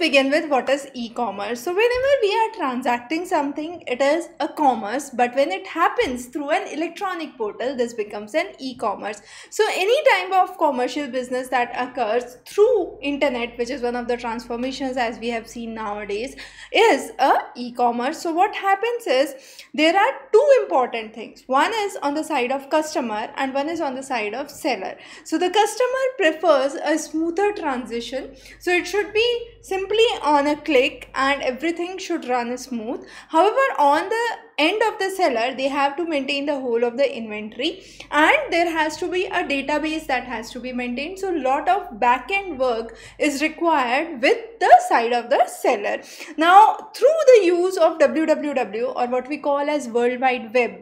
begin with what is e-commerce. So whenever we are transacting something, it is a commerce. But when it happens through an electronic portal, this becomes an e-commerce. So any type of commercial business that occurs through internet, which is one of the transformations as we have seen nowadays, is a e-commerce. So what happens is there are two important things. One is on the side of customer and one is on the side of seller. So the customer prefers a smoother transition. So it should be simple simply on a click and everything should run smooth. However, on the end of the seller, they have to maintain the whole of the inventory and there has to be a database that has to be maintained. So lot of back-end work is required with the side of the seller. Now, through the use of WWW or what we call as World Wide Web,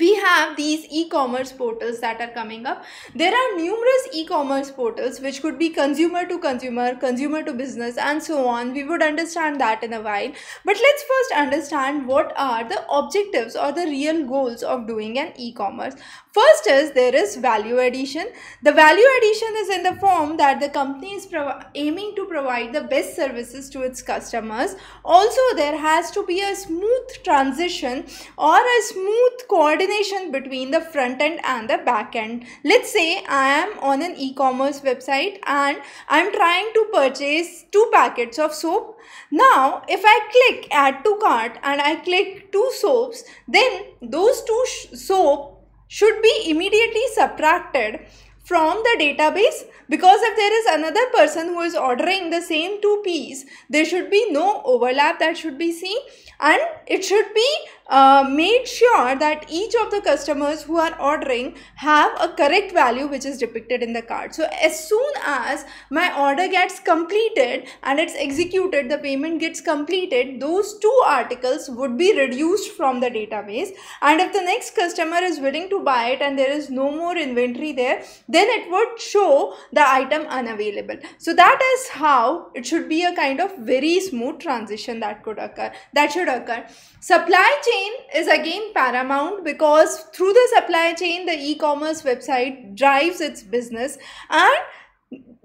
we have these e-commerce portals that are coming up there are numerous e-commerce portals which could be consumer to consumer consumer to business and so on we would understand that in a while but let's first understand what are the objectives or the real goals of doing an e-commerce First is there is value addition. The value addition is in the form that the company is aiming to provide the best services to its customers. Also, there has to be a smooth transition or a smooth coordination between the front end and the back end. Let's say I am on an e-commerce website and I'm trying to purchase two packets of soap. Now, if I click add to cart and I click two soaps, then those two soap should be immediately subtracted from the database because if there is another person who is ordering the same two peas there should be no overlap that should be seen and it should be uh, made sure that each of the customers who are ordering have a correct value which is depicted in the card so as soon as my order gets completed and it's executed the payment gets completed those two articles would be reduced from the database and if the next customer is willing to buy it and there is no more inventory there then it would show the item unavailable. So that is how it should be a kind of very smooth transition that could occur, that should occur. Supply chain is again paramount because through the supply chain, the e-commerce website drives its business and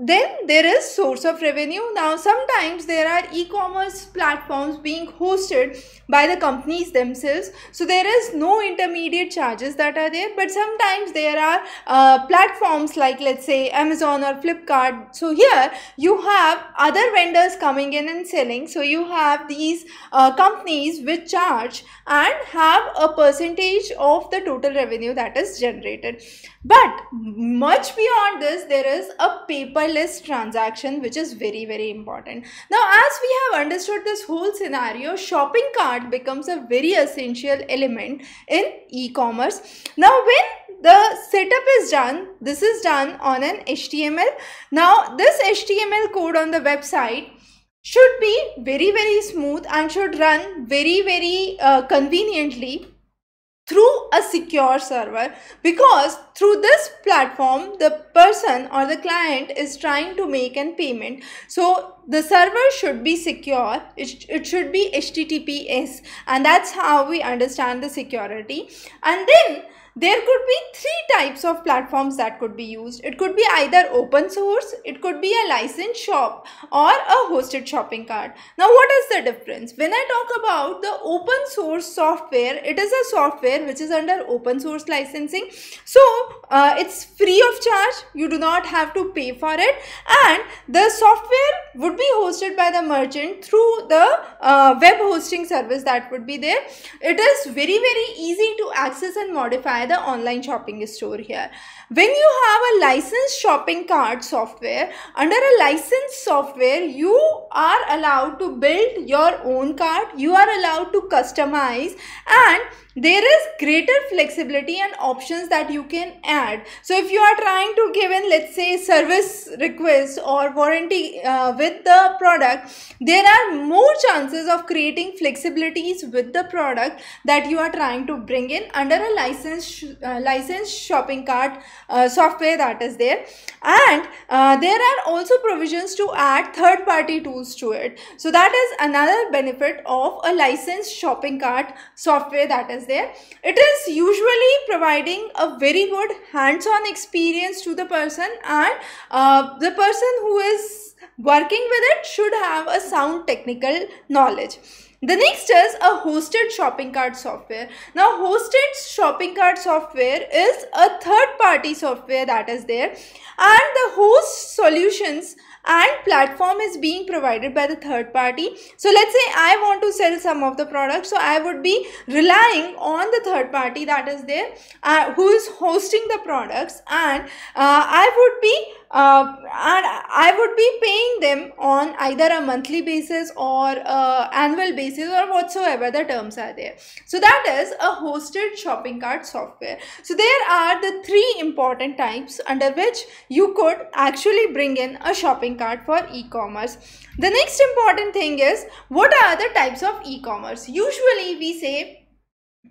then there is source of revenue now sometimes there are e-commerce platforms being hosted by the companies themselves so there is no intermediate charges that are there but sometimes there are uh, platforms like let's say amazon or flipkart so here you have other vendors coming in and selling so you have these uh, companies which charge and have a percentage of the total revenue that is generated but much beyond this there is a paper list transaction which is very very important. Now as we have understood this whole scenario shopping cart becomes a very essential element in e-commerce. Now when the setup is done this is done on an HTML. Now this HTML code on the website should be very very smooth and should run very very uh, conveniently through a secure server because through this platform the person or the client is trying to make an payment so the server should be secure it, it should be https and that's how we understand the security and then there could be three types of platforms that could be used. It could be either open source, it could be a licensed shop or a hosted shopping cart. Now what is the difference? When I talk about the open source software, it is a software which is under open source licensing. So uh, it's free of charge. You do not have to pay for it and the software would be hosted by the merchant through the uh, web hosting service that would be there. It is very very easy to access and modify the online shopping store here. When you have a licensed shopping cart software, under a licensed software you are allowed to build your own cart. You are allowed to customize and there is greater flexibility and options that you can add so if you are trying to give in let's say service requests or warranty uh, with the product there are more chances of creating flexibilities with the product that you are trying to bring in under a license uh, license shopping cart uh, software that is there and uh, there are also provisions to add third party tools to it so that is another benefit of a license shopping cart software that is is there. It is usually providing a very good hands-on experience to the person and uh, the person who is working with it should have a sound technical knowledge. The next is a hosted shopping cart software. Now hosted shopping cart software is a third party software that is there and the host solutions and platform is being provided by the third party so let's say i want to sell some of the products so i would be relying on the third party that is there uh, who is hosting the products and uh, i would be uh, and I would be paying them on either a monthly basis or uh, annual basis or whatsoever the terms are there. So that is a hosted shopping cart software. So there are the three important types under which you could actually bring in a shopping cart for e-commerce. The next important thing is what are the types of e-commerce? Usually we say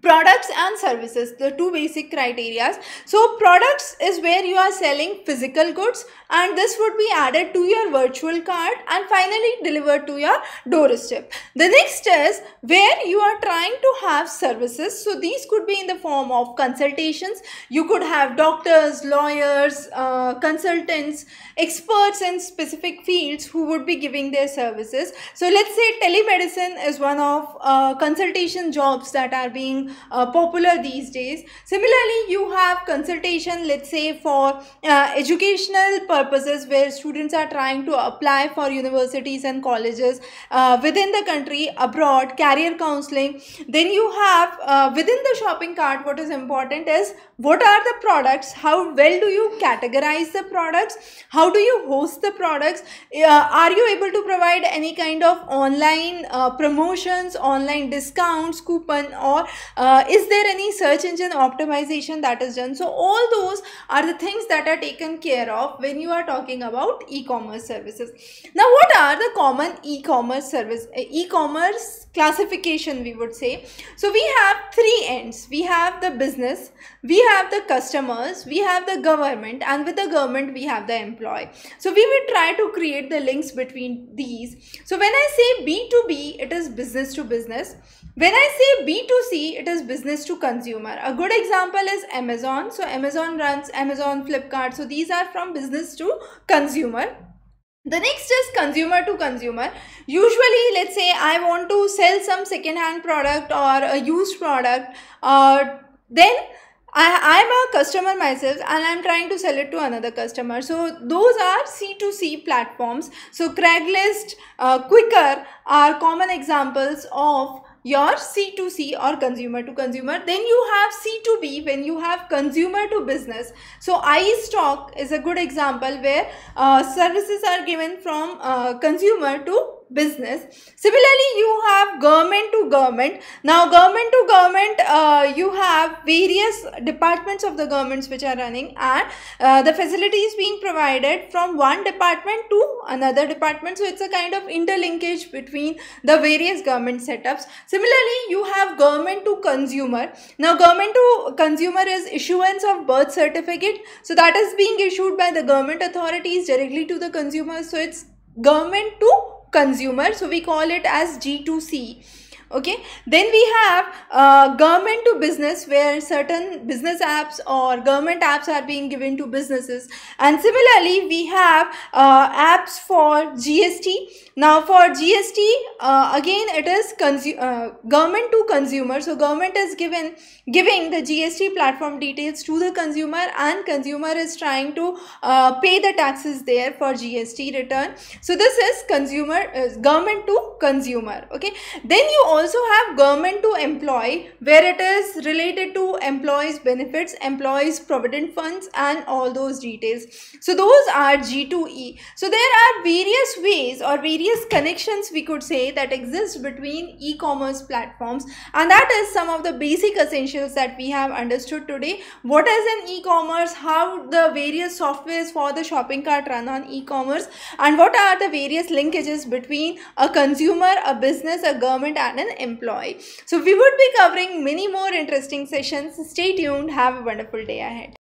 products and services the two basic criterias so products is where you are selling physical goods and this would be added to your virtual card and finally delivered to your doorstep the next is where you are trying to have services so these could be in the form of consultations you could have doctors lawyers uh, consultants experts in specific fields who would be giving their services so let's say telemedicine is one of uh, consultation jobs that are being uh, popular these days. Similarly, you have consultation, let's say for uh, educational purposes where students are trying to apply for universities and colleges uh, within the country, abroad, career counseling. Then you have uh, within the shopping cart, what is important is what are the products, how well do you categorize the products, how do you host the products, uh, are you able to provide any kind of online uh, promotions, online discounts, coupon or uh, is there any search engine optimization that is done so all those are the things that are taken care of when you are talking about e-commerce services now what are the common e-commerce service uh, e-commerce classification we would say so we have three ends we have the business we have the customers we have the government and with the government we have the employee so we will try to create the links between these so when i say b2b it is business to business when i say b2c it is business to consumer. A good example is Amazon. So Amazon runs Amazon Flipkart. So these are from business to consumer. The next is consumer to consumer. Usually, let's say I want to sell some second-hand product or a used product, uh, then I, am a customer myself and I'm trying to sell it to another customer. So those are C2C platforms. So Craigslist, uh, Quicker are common examples of your C2C or consumer to consumer. Then you have C2B when you have consumer to business. So iStock is a good example where uh, services are given from uh, consumer to business. Similarly, you have government to government. Now, government to government, uh, you have various departments of the governments which are running and uh, the facility is being provided from one department to another department. So, it's a kind of interlinkage between the various government setups. Similarly, you have government to consumer. Now, government to consumer is issuance of birth certificate. So, that is being issued by the government authorities directly to the consumer. So, it's government to consumer so we call it as g2c okay then we have uh, government to business where certain business apps or government apps are being given to businesses and similarly we have uh, apps for GST now for GST uh, again it is uh, government to consumer so government is given giving the GST platform details to the consumer and consumer is trying to uh, pay the taxes there for GST return so this is consumer government to consumer okay then you also also have government to employ where it is related to employees benefits, employees provident funds and all those details. So those are G2E. So there are various ways or various connections we could say that exist between e-commerce platforms and that is some of the basic essentials that we have understood today. What is an e-commerce, how the various softwares for the shopping cart run on e-commerce and what are the various linkages between a consumer, a business, a government and an employee. So we would be covering many more interesting sessions. Stay tuned. Have a wonderful day ahead.